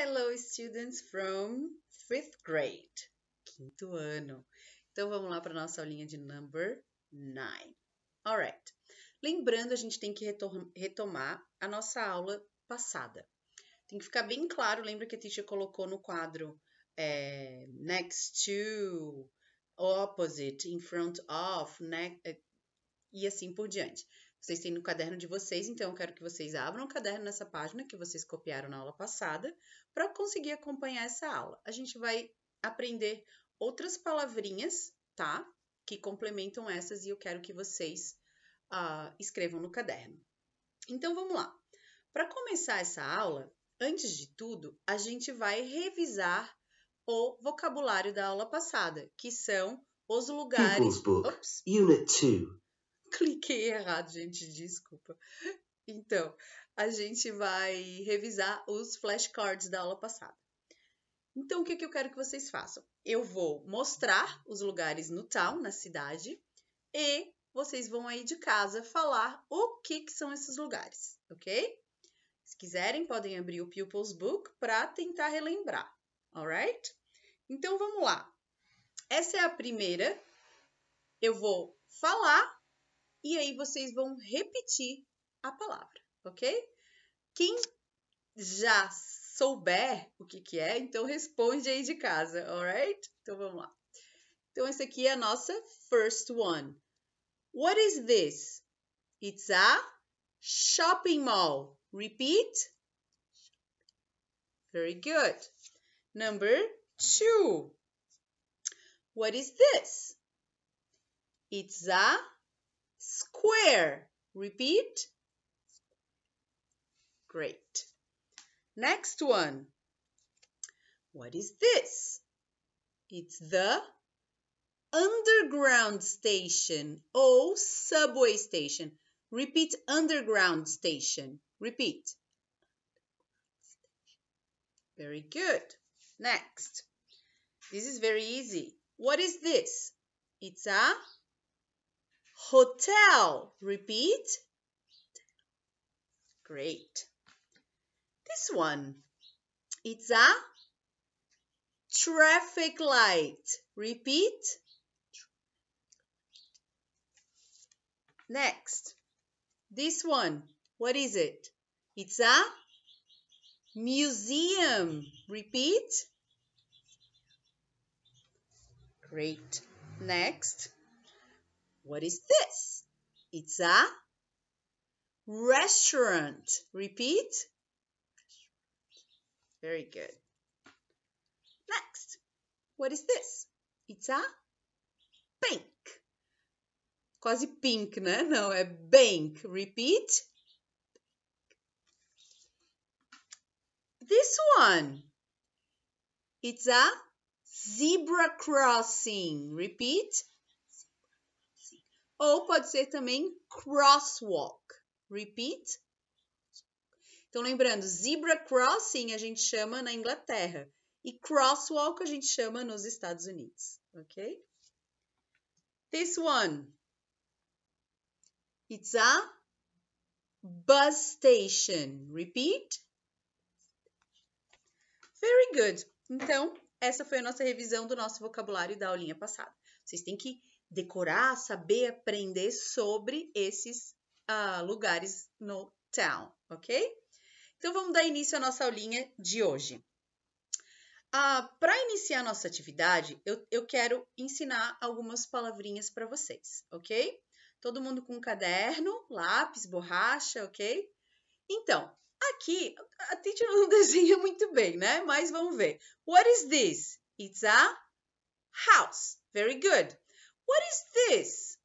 Hello, students from fifth grade, quinto ano. Então vamos lá para a nossa aulinha de number 9. Alright. Lembrando, a gente tem que retomar a nossa aula passada. Tem que ficar bem claro, lembra que a teacher colocou no quadro é, next to, opposite, in front of, e assim por diante. Vocês têm no caderno de vocês, então eu quero que vocês abram o caderno nessa página que vocês copiaram na aula passada para conseguir acompanhar essa aula. A gente vai aprender outras palavrinhas, tá? Que complementam essas e eu quero que vocês uh, escrevam no caderno. Então vamos lá. Para começar essa aula, antes de tudo, a gente vai revisar o vocabulário da aula passada, que são os lugares. Ops, Unit 2. cliquei errado, gente, desculpa. Então, a gente vai revisar os flashcards da aula passada. Então, o que, que eu quero que vocês façam? Eu vou mostrar os lugares no town, na cidade, e vocês vão aí de casa falar o que, que são esses lugares, ok? Se quiserem, podem abrir o Pupils Book para tentar relembrar, alright? Então, vamos lá. Essa é a primeira. Eu vou falar e aí vocês vão repetir a palavra, ok? Quem já souber o que, que é, então responde aí de casa, alright? Então vamos lá. Então essa aqui é a nossa first one. What is this? It's a shopping mall. Repeat. Very good. Number two. What is this? It's a square. Repeat. Great. Next one. What is this? It's the underground station. Oh, subway station. Repeat underground station. Repeat. Very good. Next. This is very easy. What is this? It's a hotel. Repeat. Great. This one, it's a traffic light. Repeat. Next, this one, what is it? It's a museum. Repeat. Great. Next. What is this? It's a restaurant. Repeat. Very good. Next. What is this? It's a bank. Quasi pink, né? Não, é bank. Repeat. This one. It's a zebra crossing. Repeat. Ou pode ser também crosswalk. Repeat. Então, lembrando, zebra crossing a gente chama na Inglaterra e crosswalk a gente chama nos Estados Unidos, ok? This one. It's a bus station. Repeat. Very good. Então, essa foi a nossa revisão do nosso vocabulário da aulinha passada. Vocês têm que decorar, saber, aprender sobre esses uh, lugares no town, ok? Então vamos dar início à nossa aulinha de hoje. Uh, ah, para iniciar a nossa atividade, eu, eu quero ensinar algumas palavrinhas para vocês, ok? Todo mundo com caderno, lápis, borracha, ok? Então, aqui, a Titi não desenha muito bem, né? Mas vamos ver. What is this? It's a house. Very good. What is this?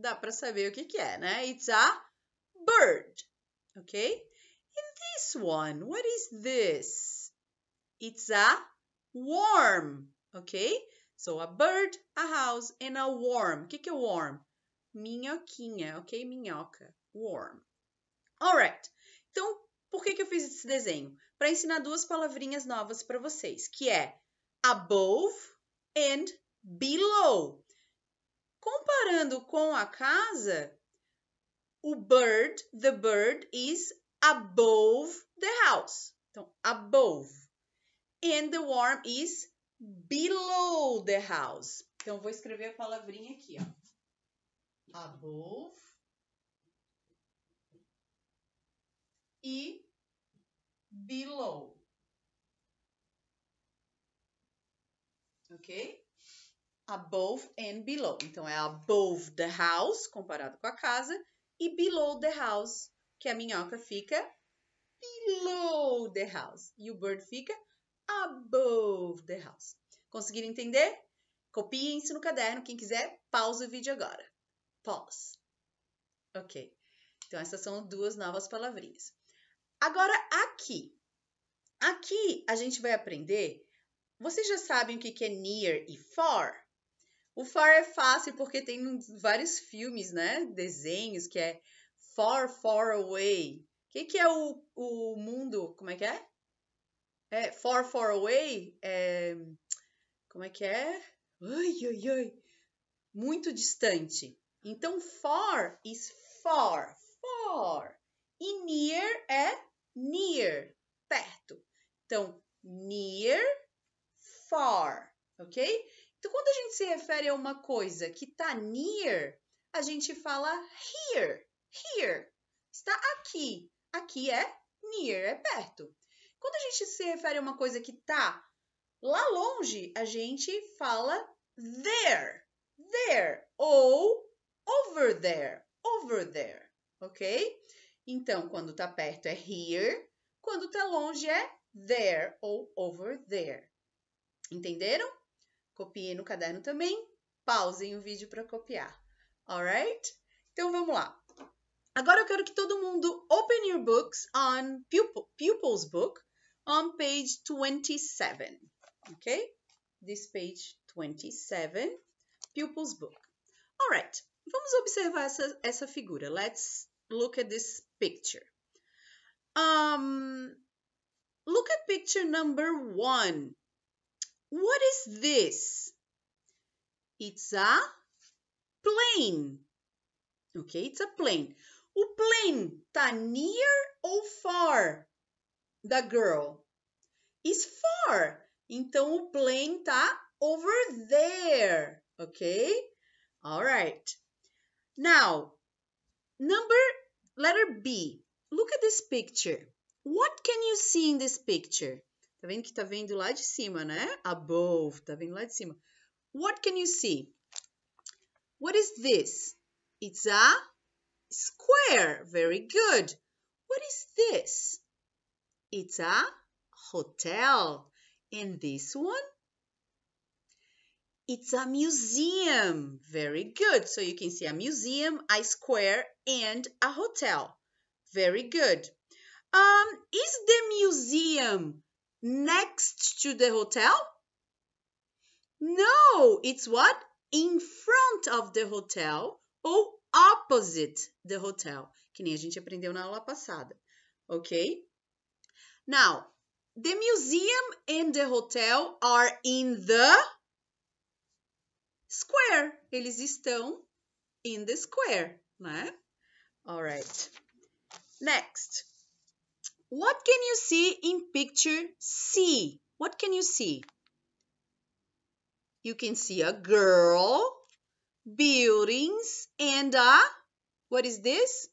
Dá para saber o que, que é, né? It's a bird, ok? And this one, what is this? It's a worm, ok? So, a bird, a house, and a worm. O que, que é worm? Minhoquinha, ok? Minhoca, worm. Alright, então, por que, que eu fiz esse desenho? Para ensinar duas palavrinhas novas para vocês, que é above and below. Comparando com a casa, o bird, the bird is above the house. Então, above. And the worm is below the house. Então, vou escrever a palavrinha aqui, ó. Above. E below. Ok? above and below. Então, é above the house, comparado com a casa, e below the house, que a minhoca fica below the house. E o bird fica above the house. Conseguiram entender? Copiem isso no caderno. Quem quiser, pausa o vídeo agora. Pause. Ok. Então, essas são duas novas palavrinhas. Agora, aqui. Aqui a gente vai aprender. Vocês já sabem o que é near e far? O for é fácil porque tem vários filmes, né? Desenhos que é far, far away. O que, que é o, o mundo? Como é que é? É far, far away? É, como é que é? Ai, ai, ai. Muito distante. Então, far is far, far. E near é near, perto. Então, near, far, ok? Então, quando a gente se refere a uma coisa que está near, a gente fala here, here, está aqui. Aqui é near, é perto. Quando a gente se refere a uma coisa que está lá longe, a gente fala there, there, ou over there, over there, ok? Então, quando está perto é here, quando está longe é there ou over there. Entenderam? Copiem no caderno também. Pausem o vídeo para copiar. Alright? Então vamos lá. Agora eu quero que todo mundo open your books on pupil, pupil's book on page 27. Okay? This page 27, pupil's book. Alright, vamos observar essa, essa figura. Let's look at this picture. Um, look at picture number one. What is this? It's a plane. Okay, it's a plane. O plane tá near ou far the girl? Is far. Então, o plane tá over there. Okay? All right. Now, number, letter B. Look at this picture. What can you see in this picture? Tá vendo que tá vendo lá de cima, né? Above, tá vendo lá de cima. What can you see? What is this? It's a square. Very good. What is this? It's a hotel. And this one? It's a museum. Very good. So you can see a museum, a square, and a hotel. Very good. Um, is the museum next to the hotel? No, it's what? In front of the hotel ou opposite the hotel, que nem a gente aprendeu na aula passada, ok? Now, the museum and the hotel are in the square. Eles estão in the square, né? Alright. Next. What can you see in picture C? What can you see? You can see a girl, buildings, and a... What is this?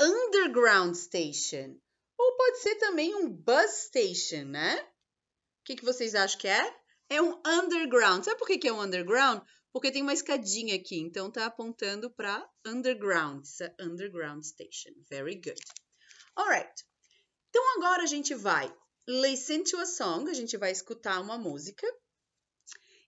Underground station. Ou pode ser também um bus station, né? O que, que vocês acham que é? É um underground. Sabe por que, que é um underground? porque tem uma escadinha aqui, então tá apontando para underground, it's a underground station. Very good. Alright. Então agora a gente vai listen to a song, a gente vai escutar uma música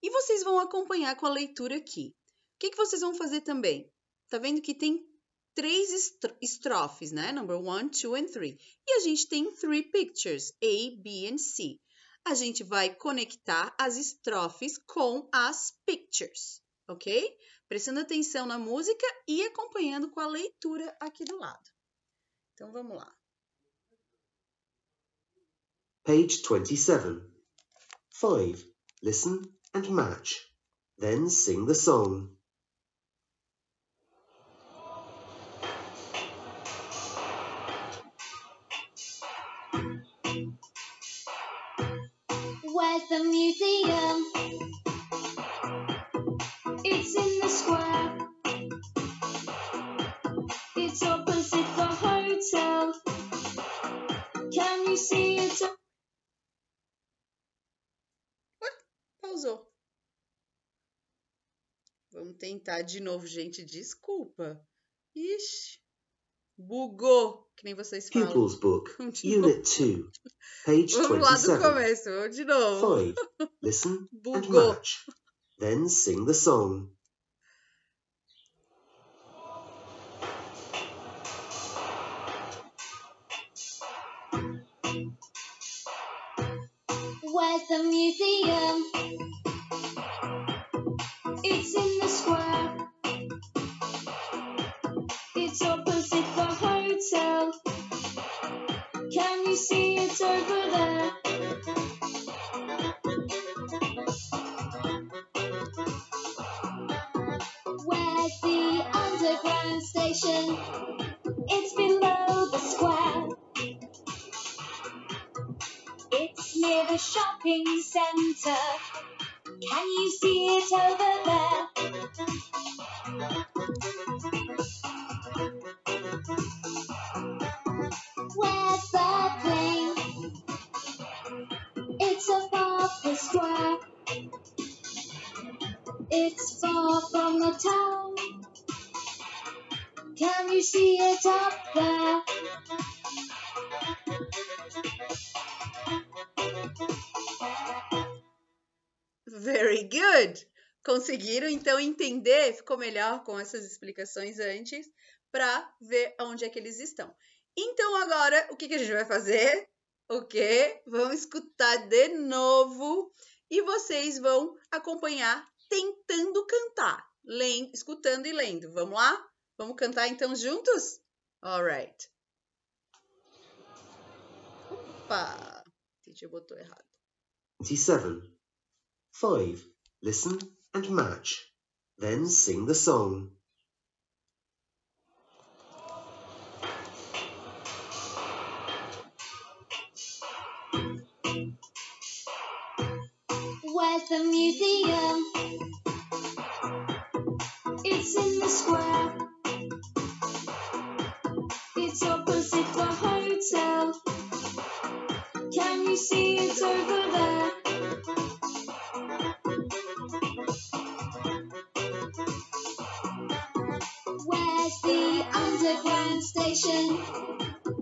e vocês vão acompanhar com a leitura aqui. O que, que vocês vão fazer também? Tá vendo que tem três estrofes, né? Number one, two and three. E a gente tem three pictures, A, B and C a gente vai conectar as estrofes com as pictures, ok? Prestando atenção na música e acompanhando com a leitura aqui do lado. Então vamos lá. Page 27. 5. Listen and match. Then sing the song. the museum. It's in the square. It's opposite the hotel. Can you see it? What? Ah, pausou. Vamos tentar de novo, gente. Desculpa. Ixi. Bugou, que nem vocês falam. Pupils Book, Unit 2, page 27. Vamos lá do começo, de novo. Five, listen and match. Then sing the song. Where's the museum? center. Can you see it over there? Where's the thing? It's above the square. It's far from the town. Can you see it up there? Good! Conseguiram então entender? Ficou melhor com essas explicações antes para ver onde é que eles estão. Então agora o que, que a gente vai fazer? O que? Vão escutar de novo e vocês vão acompanhar tentando cantar, lendo, escutando e lendo. Vamos lá? Vamos cantar então juntos? Alright. Opa! Teacher botou errado. 27 5 Listen and match. Then sing the song. Where's the museum? It's in the square. It's opposite the hotel. Can you see it over there? underground station.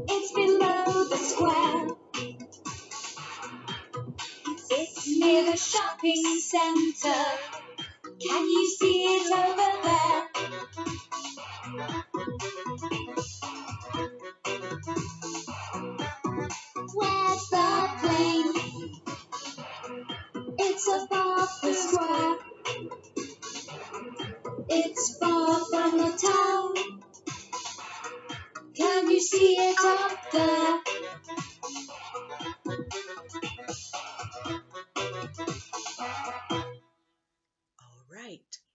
It's below the square. It's near the shopping centre. Can you see it over there?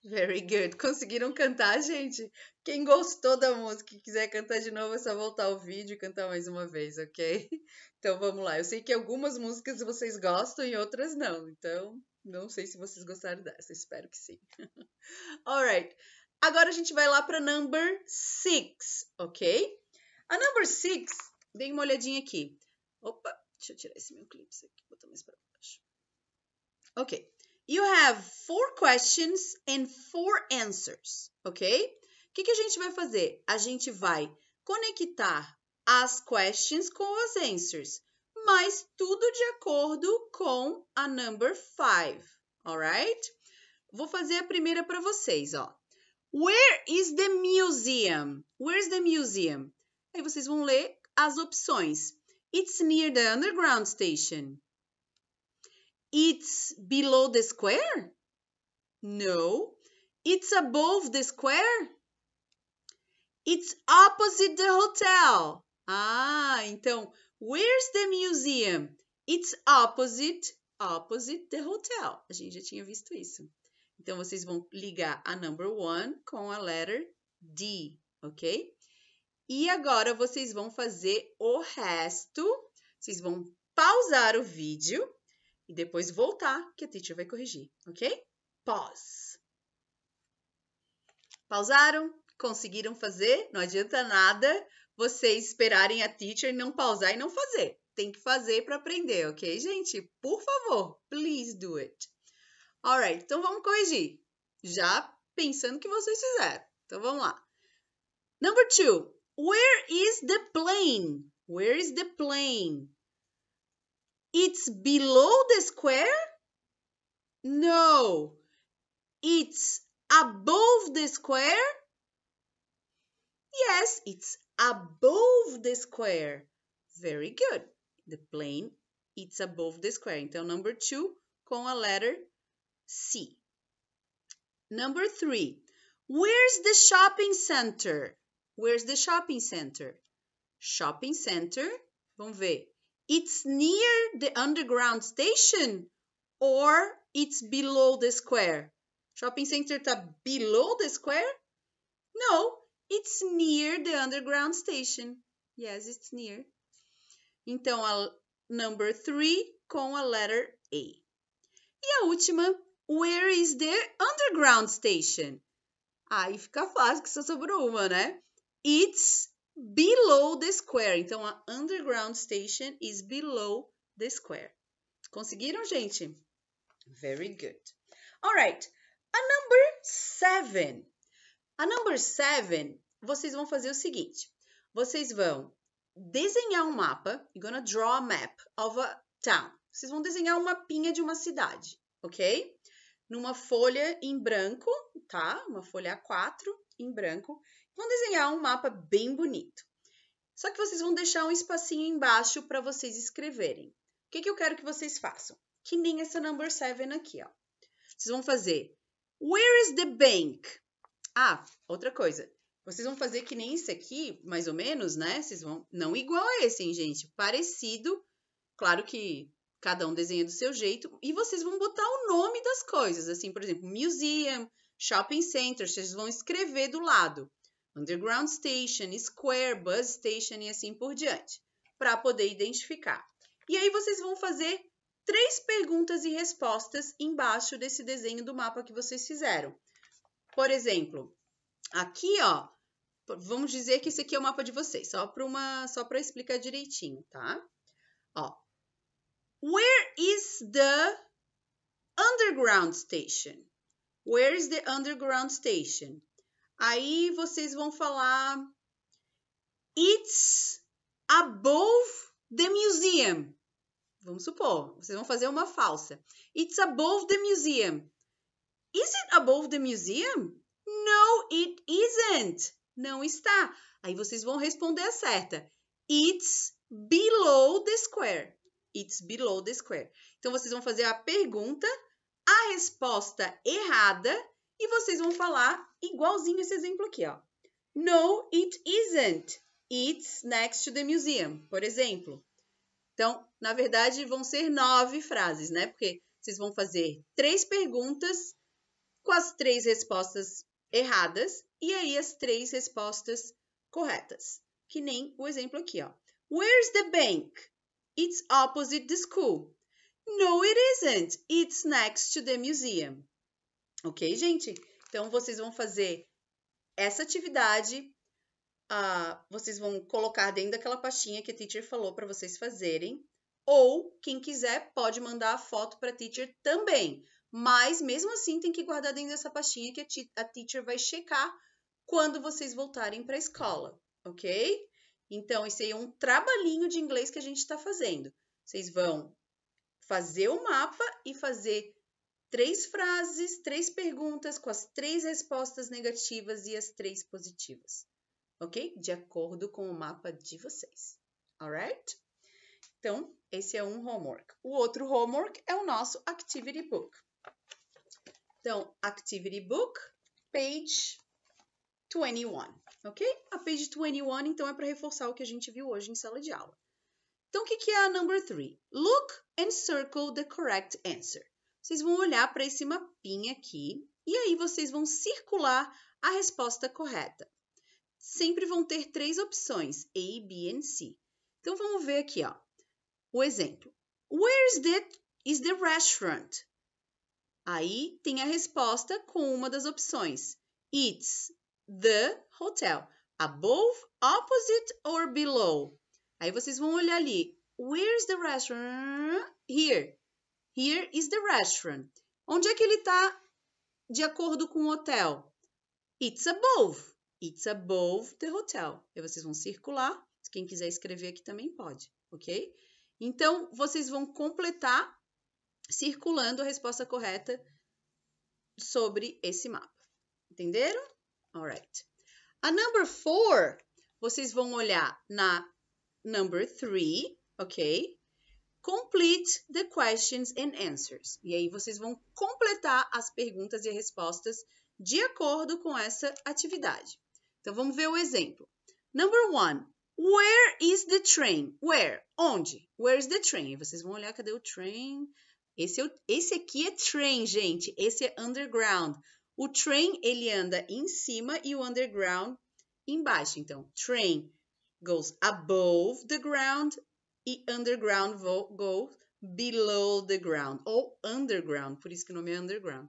Very good. Conseguiram cantar, gente? Quem gostou da música e quiser cantar de novo, é só voltar ao vídeo e cantar mais uma vez, ok? Então vamos lá. Eu sei que algumas músicas vocês gostam e outras não. Então, não sei se vocês gostaram dessa. Espero que sim. Alright. Agora a gente vai lá para number six, ok? A number six, dei uma olhadinha aqui. Opa, deixa eu tirar esse meu clipe aqui, botar mais para baixo. Ok. You have four questions and four answers, ok? O que, que a gente vai fazer? A gente vai conectar as questions com as answers, mas tudo de acordo com a number five, alright? Vou fazer a primeira para vocês, ó. Where is the museum? Where's the museum? Aí vocês vão ler as opções. It's near the underground station. It's below the square? No. It's above the square? It's opposite the hotel. Ah, então, where's the museum? It's opposite, opposite the hotel. A gente já tinha visto isso. Então, vocês vão ligar a number one com a letter D, ok? E agora, vocês vão fazer o resto. Vocês vão pausar o vídeo e depois voltar, que a teacher vai corrigir, ok? Pause. Pausaram? Conseguiram fazer? Não adianta nada vocês esperarem a teacher não pausar e não fazer. Tem que fazer para aprender, ok, gente? Por favor, please do it. Alright, então vamos corrigir. Já pensando que vocês fizeram. Então vamos lá. Number two, where is the plane? Where is the plane? It's below the square? No. It's above the square? Yes, it's above the square. Very good. The plane, it's above the square. Então, number two, com a letter C. Number three, where's the shopping center? Where's the shopping center? Shopping center, vamos ver it's near the underground station or it's below the square? Shopping center tá below the square? No, it's near the underground station. Yes, it's near. Então, a number three com a letter A. E a última, where is the underground station? Aí fica fácil que só sobrou uma, né? It's below the square. Então, a underground station is below the square. Conseguiram, gente? Very good. All right. A number seven. A number seven, vocês vão fazer o seguinte. Vocês vão desenhar um mapa. You're gonna draw a map of a town. Vocês vão desenhar um mapinha de uma cidade, ok? Numa folha em branco, tá? Uma folha A4 em branco vão desenhar um mapa bem bonito. Só que vocês vão deixar um espacinho embaixo para vocês escreverem. O que, que eu quero que vocês façam? Que nem essa number 7 aqui, ó. Vocês vão fazer Where is the bank? Ah, outra coisa. Vocês vão fazer que nem esse aqui, mais ou menos, né? Vocês vão. Não igual a esse, hein, gente? Parecido. Claro que cada um desenha do seu jeito. E vocês vão botar o nome das coisas. Assim, por exemplo, museum, shopping center. Vocês vão escrever do lado. Underground Station, Square, Bus Station e assim por diante, para poder identificar. E aí vocês vão fazer três perguntas e respostas embaixo desse desenho do mapa que vocês fizeram. Por exemplo, aqui, ó, vamos dizer que esse aqui é o mapa de vocês, só para uma, só para explicar direitinho, tá? Ó. Where is the underground station? Where is the underground station? Aí vocês vão falar It's above the museum. Vamos supor, vocês vão fazer uma falsa. It's above the museum. Is it above the museum? No, it isn't. Não está. Aí vocês vão responder a certa. It's below the square. It's below the square. Então vocês vão fazer a pergunta, a resposta errada e vocês vão falar igualzinho esse exemplo aqui, ó. No, it isn't. It's next to the museum, por exemplo. Então, na verdade, vão ser nove frases, né? Porque vocês vão fazer três perguntas com as três respostas erradas e aí as três respostas corretas. Que nem o exemplo aqui, ó. Where's the bank? It's opposite the school. No, it isn't. It's next to the museum. Ok, gente? Então, vocês vão fazer essa atividade, uh, vocês vão colocar dentro daquela pastinha que a teacher falou para vocês fazerem, ou quem quiser pode mandar a foto para a teacher também. Mas mesmo assim tem que guardar dentro dessa pastinha que a, a teacher vai checar quando vocês voltarem para a escola, ok? Então, esse aí é um trabalhinho de inglês que a gente está fazendo. Vocês vão fazer o mapa e fazer três frases, três perguntas com as três respostas negativas e as três positivas, ok? De acordo com o mapa de vocês, alright? Então, esse é um homework. O outro homework é o nosso activity book. Então, activity book, page 21, ok? A page 21, então, é para reforçar o que a gente viu hoje em sala de aula. Então, o que, que é a number 3? Look and circle the correct answer vocês vão olhar para esse mapinha aqui e aí vocês vão circular a resposta correta. Sempre vão ter três opções, A, B e C. Então vamos ver aqui, ó. O exemplo. Where is the, is the restaurant? Aí tem a resposta com uma das opções. It's the hotel. Above, opposite or below? Aí vocês vão olhar ali. Where's the restaurant? Here. Here is the restaurant. Onde é que ele está de acordo com o hotel? It's above. It's above the hotel. E vocês vão circular. Quem quiser escrever aqui também pode, ok? Então, vocês vão completar circulando a resposta correta sobre esse mapa. Entenderam? Alright. A number four, vocês vão olhar na number three, ok? Complete the questions and answers. E aí vocês vão completar as perguntas e respostas de acordo com essa atividade. Então vamos ver o exemplo. Number one, where is the train? Where? Onde? Where is the train? E vocês vão olhar, cadê o train? Esse, é esse aqui é train, gente. Esse é underground. O train, ele anda em cima e o underground embaixo. Então, train goes above the ground e underground go below the ground, ou underground, por isso que o nome é underground.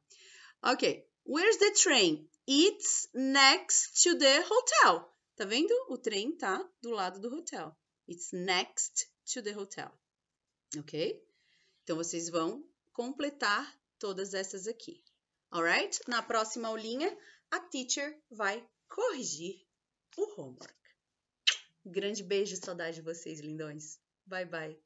Ok, where's the train? It's next to the hotel. Tá vendo? O trem tá do lado do hotel. It's next to the hotel. Ok? Então, vocês vão completar todas essas aqui. Alright? Na próxima aulinha, a teacher vai corrigir o homework. Grande beijo, saudade de vocês, lindões. Bye bye.